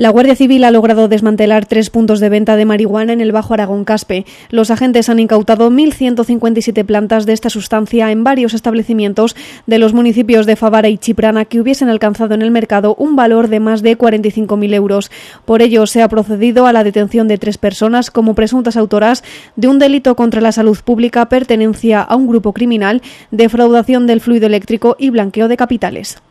La Guardia Civil ha logrado desmantelar tres puntos de venta de marihuana en el Bajo Aragón Caspe. Los agentes han incautado 1.157 plantas de esta sustancia en varios establecimientos de los municipios de Favara y Chiprana que hubiesen alcanzado en el mercado un valor de más de 45.000 euros. Por ello, se ha procedido a la detención de tres personas como presuntas autoras de un delito contra la salud pública, pertenencia a un grupo criminal, defraudación del fluido eléctrico y blanqueo de capitales.